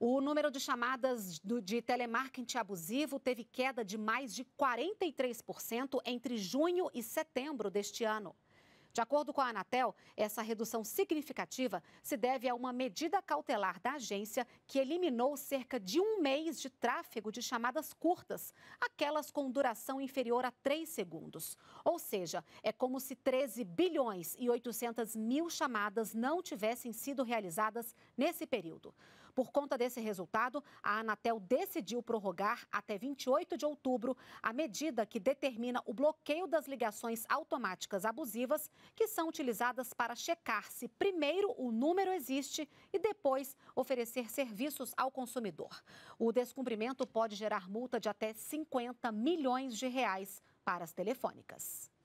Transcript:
O número de chamadas de telemarketing abusivo teve queda de mais de 43% entre junho e setembro deste ano. De acordo com a Anatel, essa redução significativa se deve a uma medida cautelar da agência que eliminou cerca de um mês de tráfego de chamadas curtas, aquelas com duração inferior a 3 segundos. Ou seja, é como se 13 bilhões e 800 mil chamadas não tivessem sido realizadas nesse período. Por conta desse resultado, a Anatel decidiu prorrogar até 28 de outubro a medida que determina o bloqueio das ligações automáticas abusivas que são utilizadas para checar se primeiro o número existe e depois oferecer serviços ao consumidor. O descumprimento pode gerar multa de até 50 milhões de reais para as telefônicas.